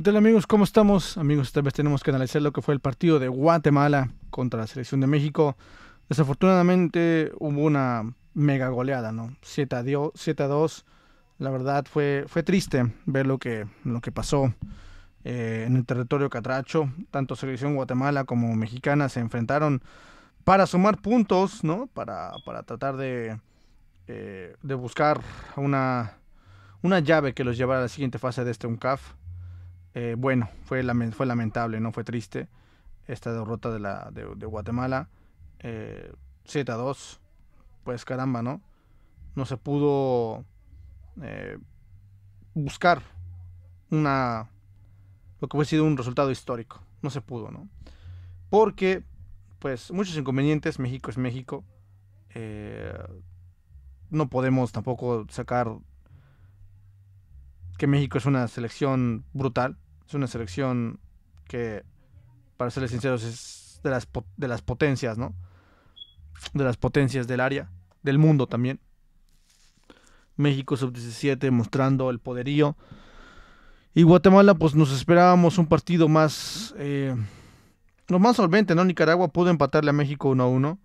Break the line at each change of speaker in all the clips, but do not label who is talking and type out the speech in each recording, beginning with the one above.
¿Qué tal amigos? ¿Cómo estamos? Amigos, esta vez tenemos que analizar lo que fue el partido de Guatemala contra la selección de México. Desafortunadamente hubo una mega goleada, ¿no? 7 a, 2. La verdad fue, fue triste ver lo que, lo que pasó eh, en el territorio catracho. Tanto selección Guatemala como mexicana se enfrentaron para sumar puntos, ¿no? Para, tratar de, eh, de buscar una, una llave que los llevara a la siguiente fase de este UNCAF. Eh, bueno, fue, fue lamentable, no fue triste esta derrota de, la, de, Guatemala. Eh, Z2, pues caramba, ¿no? No se pudo eh, buscar una lo que hubiese sido un resultado histórico. No se pudo, ¿no? Porque, pues, muchos inconvenientes. México es México. Eh, no podemos tampoco sacar que México es una selección brutal. Es una selección que, para serles sinceros, es de las, potencias, ¿no? De las potencias del área, del mundo también. México sub-17 mostrando el poderío. Y Guatemala, pues nos esperábamos un partido más. Eh, lo más solvente, ¿no? Nicaragua pudo empatarle a México 1 a 1.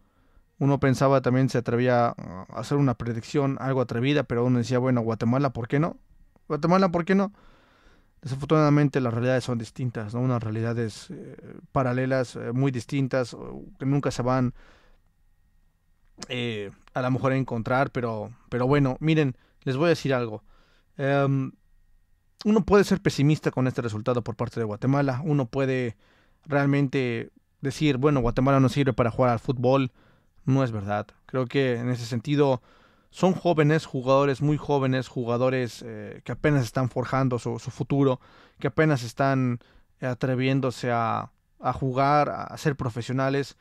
Uno pensaba también se atrevía a hacer una predicción algo atrevida, pero uno decía, bueno, Guatemala, ¿por qué no? Guatemala, ¿por qué no? Desafortunadamente las realidades son distintas, unas realidades eh, paralelas eh, muy distintas que nunca se van eh, a lo mejor encontrar, pero, pero bueno, miren, les voy a decir algo. Em, uno puede ser pesimista con este resultado por parte de Guatemala, uno puede realmente decir, bueno, Guatemala no sirve para jugar al fútbol, no es verdad. Creo que en ese sentido son jóvenes, jugadores muy jóvenes, jugadores eh, que apenas están forjando su, futuro, que apenas están eh, atreviéndose a, a jugar, a ser profesionales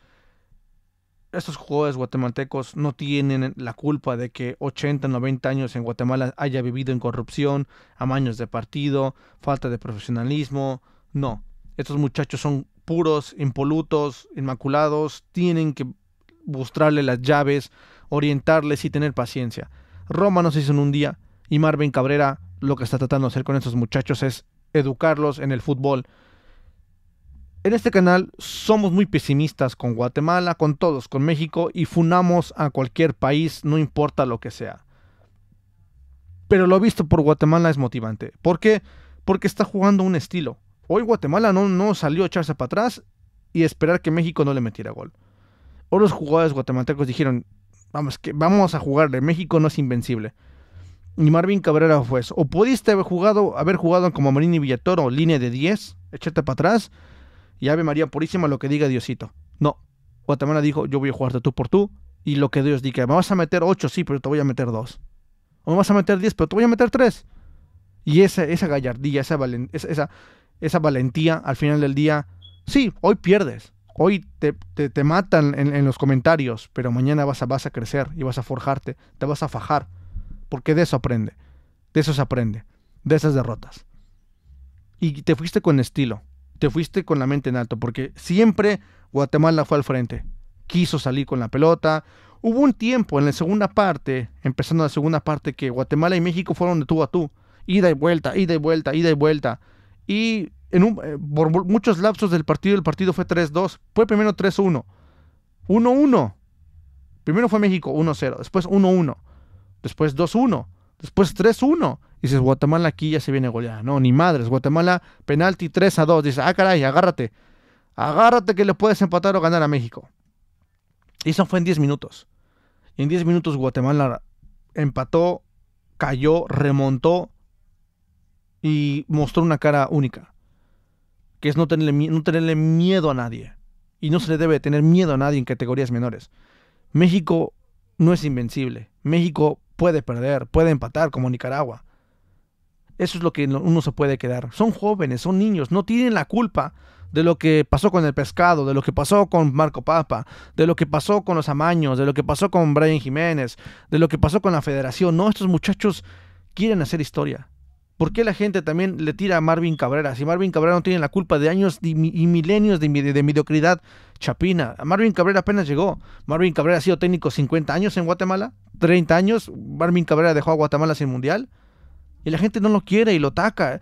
estos jugadores guatemaltecos no tienen la culpa de que 80, 90 años en Guatemala haya vivido en corrupción, amaños de partido, falta de profesionalismo. No, estos muchachos son puros, impolutos, inmaculados, tienen que mostrarle las llaves orientarles y tener paciencia. Roma no se hizo en un día y Marvin Cabrera lo que está tratando de hacer con estos muchachos es educarlos en el fútbol. En este canal somos muy pesimistas con Guatemala, con todos, con México y funamos a cualquier país, no importa lo que sea. Pero lo visto por Guatemala es motivante. ¿Por qué? Porque está jugando un estilo. Hoy Guatemala no, no salió a echarse para atrás y esperar que México no le metiera gol. O los jugadores guatemaltecos dijeron, Vamos, que vamos a jugarle. México no es invencible. Y Marvin Cabrera fue eso. O pudiste haber jugado, haber jugado como Marini Villatoro, línea de 10, échate para atrás y Ave María Purísima lo que diga Diosito. No. Guatemala dijo, yo voy a jugarte tú por tú y lo que Dios diga. Me vas a meter 8, sí, pero te voy a meter 2. O me vas a meter 10, pero te voy a meter 3. Y esa, esa gallardía, esa, esa, esa valentía al final del día, sí, hoy pierdes. Hoy te, matan en, los comentarios, pero mañana vas a, vas a crecer y vas a forjarte, te vas a fajar, porque de eso aprende, de eso se aprende, de esas derrotas. Y te fuiste con estilo, te fuiste con la mente en alto, porque siempre Guatemala fue al frente, quiso salir con la pelota. Hubo un tiempo en la segunda parte, empezando la segunda parte, que Guatemala y México fueron de tú a tú, ida y vuelta, ida y vuelta, ida y vuelta. Y en un, eh, por muchos lapsos del partido, el partido fue 3-2. Fue primero 3-1. 1-1. Primero fue México 1-0. Después 1-1. Después 2-1. Después 3-1. Dices, Guatemala aquí ya se viene goleada. No, ni madres. Guatemala, penalti 3-2. Dices, ah, caray, agárrate. Agárrate que le puedes empatar o ganar a México. Y eso fue en 10 minutos. Y en 10 minutos Guatemala empató, cayó, remontó y mostró una cara única, que es no tenerle, no tenerle miedo a nadie. Y no se le debe tener miedo a nadie en categorías menores. México no es invencible. México puede perder, puede empatar como Nicaragua. Eso es lo que uno se puede quedar. Son jóvenes, son niños, no tienen la culpa de lo que pasó con el pescado, de lo que pasó con Marco Papa, de lo que pasó con los amaños, de lo que pasó con Brian Jiménez, de lo que pasó con la federación. No, estos muchachos quieren hacer historia. ¿Por qué la gente también le tira a Marvin Cabrera? Si Marvin Cabrera no tiene la culpa de años y milenios de, mediocridad chapina. Marvin Cabrera apenas llegó. Marvin Cabrera ha sido técnico 50 años en Guatemala, 30 años. Marvin Cabrera dejó a Guatemala sin mundial. Y la gente no lo quiere y lo ataca.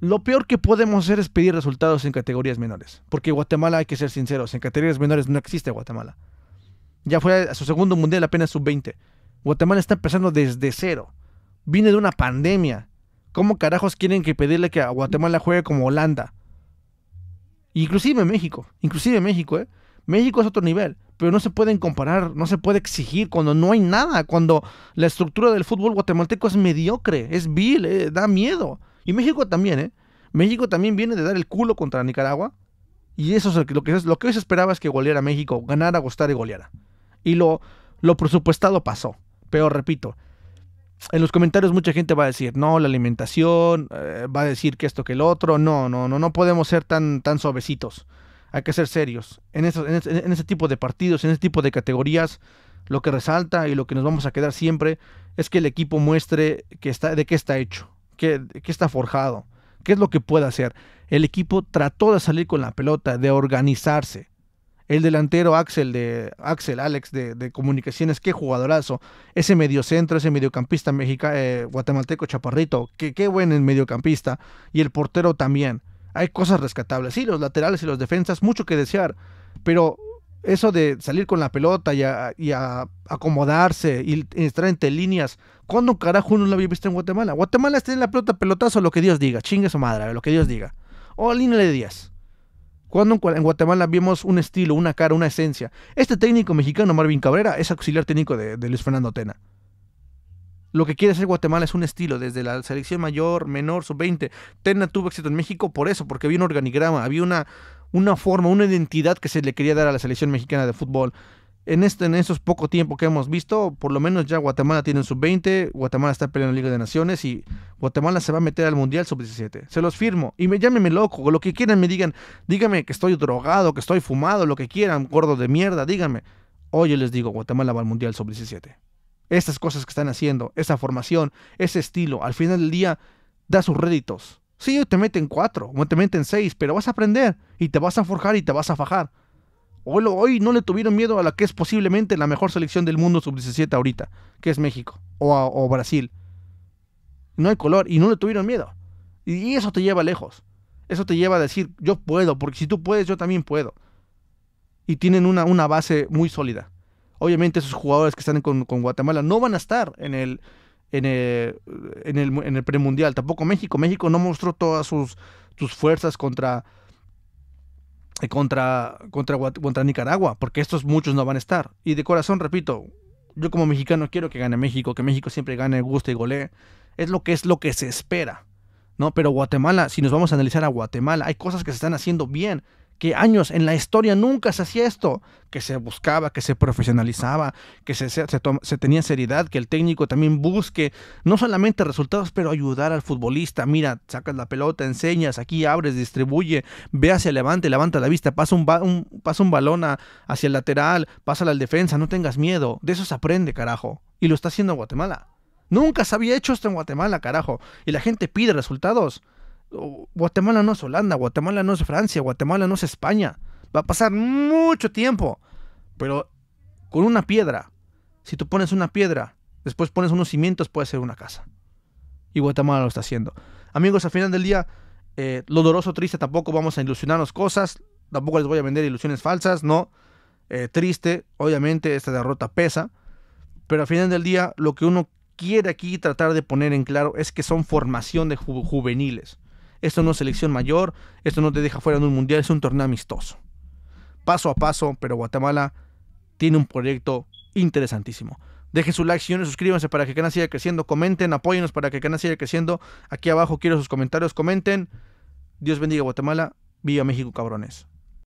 Lo peor que podemos hacer es pedir resultados en categorías menores. Porque Guatemala, hay que ser sinceros, en categorías menores no existe Guatemala. Ya fue a su segundo mundial apenas sub-20. Guatemala está empezando desde cero. Viene de una pandemia ¿Cómo carajos quieren que pedirle que a Guatemala juegue como Holanda? Inclusive México, inclusive México, ¿eh? México es otro nivel, pero no se pueden comparar, no se puede exigir cuando no hay nada, cuando la estructura del fútbol guatemalteco es mediocre, es vil, eh, da miedo. Y México también, ¿eh? México también viene de dar el culo contra Nicaragua. Y eso es lo que, lo que hoy se esperaba es que goleara México, ganara, gustara y goleara. Y lo, lo presupuestado pasó. Pero repito, en los comentarios mucha gente va a decir, no, la alimentación, eh, va a decir que esto que el otro, no, no, no, no podemos ser tan, tan suavecitos. Hay que ser serios. En, ese, tipo de partidos, en ese tipo de categorías, lo que resalta y lo que nos vamos a quedar siempre es que el equipo muestre está, de qué está hecho, qué está forjado, qué es lo que puede hacer. El equipo trató de salir con la pelota, de organizarse. El delantero Axel de Axel Alex de, Comunicaciones, qué jugadorazo. Ese mediocentro, ese mediocampista mexica, eh, guatemalteco Chaparrito, que, qué buen mediocampista. Y el portero también. Hay cosas rescatables. Sí, los laterales y los defensas, mucho que desear. Pero eso de salir con la pelota y a, acomodarse y estar entre líneas, ¿cuándo carajo uno lo había visto en Guatemala? Guatemala está en la pelota pelotazo, lo que Dios diga, chingue su madre, lo que Dios diga. O línea de 10. Cuando en Guatemala vimos un estilo, una cara, una esencia. Este técnico mexicano, Marvin Cabrera, es auxiliar técnico de, Luis Fernando Tena. Lo que quiere hacer Guatemala es un estilo, desde la selección mayor, menor, sub-20. Tena tuvo éxito en México por eso, porque había un organigrama, había una, una forma, una identidad que se le quería dar a la selección mexicana de fútbol en, este, en esos poco tiempo que hemos visto, por lo menos ya Guatemala tiene un sub-20, Guatemala está peleando en la Liga de Naciones y Guatemala se va a meter al Mundial sub-17. Se los firmo. Y me llámeme loco, lo que quieran me digan, dígame que estoy drogado, que estoy fumado, lo que quieran, gordo de mierda, díganme. Hoy yo les digo, Guatemala va al Mundial sub-17. Estas cosas que están haciendo, esa formación, ese estilo, al final del día da sus réditos. Sí, te meten cuatro, o te meten seis, pero vas a aprender y te vas a forjar y te vas a fajar. Hoy, no le tuvieron miedo a la que es posiblemente la mejor selección del mundo sub-17 ahorita, que es México o, Brasil. No hay color y no le tuvieron miedo. Y, eso te lleva lejos. Eso te lleva a decir, yo puedo, porque si tú puedes, yo también puedo. Y tienen una, una base muy sólida. Obviamente esos jugadores que están con, Guatemala no van a estar en el, en premundial. Tampoco México. México no mostró todas sus, sus fuerzas contra eh, contra, contra, contra Nicaragua, porque estos muchos no van a estar. Y de corazón, repito, yo como mexicano quiero que gane México, que México siempre gane, guste y golee. Es lo que es lo que se espera. ¿no? Pero Guatemala, si nos vamos a analizar a Guatemala, hay cosas que se están haciendo bien que años en la historia nunca se hacía esto, que se buscaba, que se profesionalizaba, que se, tenía seriedad, que el técnico también busque no solamente resultados, pero ayudar al futbolista. Mira, sacas la pelota, enseñas, aquí abres, distribuye, ve hacia levante, levanta la vista, pasa un, balón hacia el lateral, pasa la defensa, no tengas miedo. De eso se aprende, carajo. Y lo está haciendo Guatemala. Nunca se había hecho esto en Guatemala, carajo. Y la gente pide resultados. Guatemala no es Holanda, Guatemala no es Francia, Guatemala no es España. Va a pasar mucho tiempo. Pero con una piedra, si tú pones una piedra, después pones unos cimientos, puede ser una casa. Y Guatemala lo está haciendo. Amigos, al final del día, eh, lo doloroso, triste, tampoco vamos a ilusionarnos cosas. Tampoco les voy a vender ilusiones falsas, no. Eh, triste, obviamente, esta derrota pesa. Pero al final del día, lo que uno quiere aquí tratar de poner en claro es que son formación de juveniles. Esto no es selección mayor, esto no te deja fuera de un mundial, es un torneo amistoso. Paso a paso, pero Guatemala tiene un proyecto interesantísimo. Dejen su like, suscríbanse para que el canal siga creciendo, comenten, apóyennos para que el canal siga creciendo. Aquí abajo quiero sus comentarios, comenten. Dios bendiga Guatemala, viva México, cabrones.